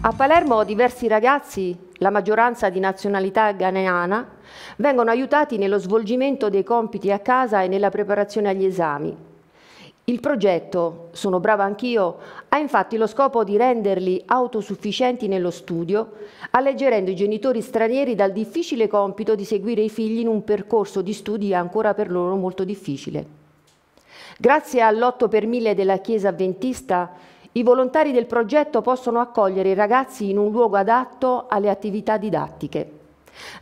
A Palermo diversi ragazzi, la maggioranza di nazionalità ghaneana, vengono aiutati nello svolgimento dei compiti a casa e nella preparazione agli esami. Il progetto Sono brava anch'io ha infatti lo scopo di renderli autosufficienti nello studio, alleggerendo i genitori stranieri dal difficile compito di seguire i figli in un percorso di studi ancora per loro molto difficile. Grazie all'otto per mille della Chiesa Adventista, i volontari del progetto possono accogliere i ragazzi in un luogo adatto alle attività didattiche.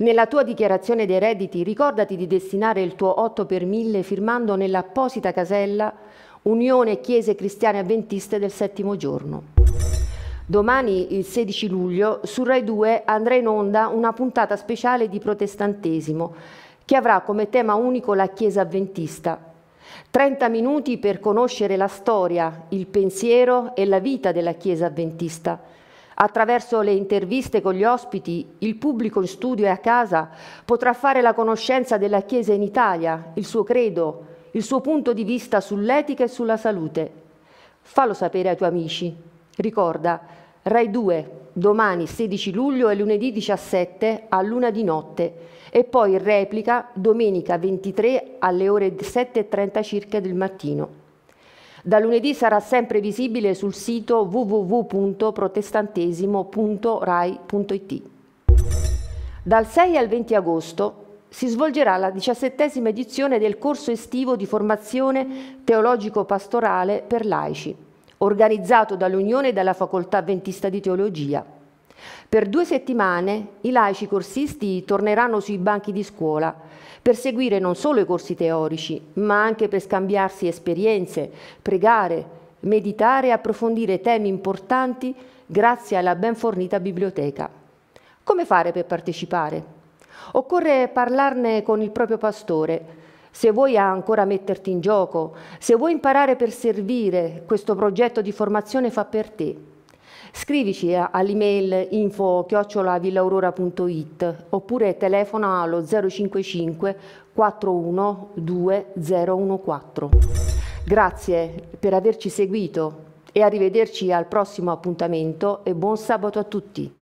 Nella tua dichiarazione dei redditi ricordati di destinare il tuo 8 per 1000 firmando nell'apposita casella Unione Chiese Cristiane Avventiste del Settimo Giorno. Domani, il 16 luglio, su Rai 2 andrà in onda una puntata speciale di protestantesimo che avrà come tema unico la Chiesa Avventista, 30 minuti per conoscere la storia, il pensiero e la vita della Chiesa avventista. Attraverso le interviste con gli ospiti, il pubblico in studio e a casa potrà fare la conoscenza della Chiesa in Italia, il suo credo, il suo punto di vista sull'etica e sulla salute. Fallo sapere ai tuoi amici. Ricorda, Rai 2, domani 16 luglio e lunedì 17 a luna di notte e poi in replica domenica 23 alle ore 7.30 circa del mattino. Da lunedì sarà sempre visibile sul sito www.protestantesimo.rai.it. Dal 6 al 20 agosto si svolgerà la diciassettesima edizione del corso estivo di formazione teologico-pastorale per laici organizzato dall'Unione e dalla Facoltà Ventista di Teologia. Per due settimane i laici corsisti torneranno sui banchi di scuola per seguire non solo i corsi teorici, ma anche per scambiarsi esperienze, pregare, meditare e approfondire temi importanti grazie alla ben fornita biblioteca. Come fare per partecipare? Occorre parlarne con il proprio pastore, se vuoi ancora metterti in gioco, se vuoi imparare per servire, questo progetto di formazione fa per te. Scrivici all'email info-villaurora.it oppure telefona allo 055 41 2014. Grazie per averci seguito e arrivederci al prossimo appuntamento e buon sabato a tutti.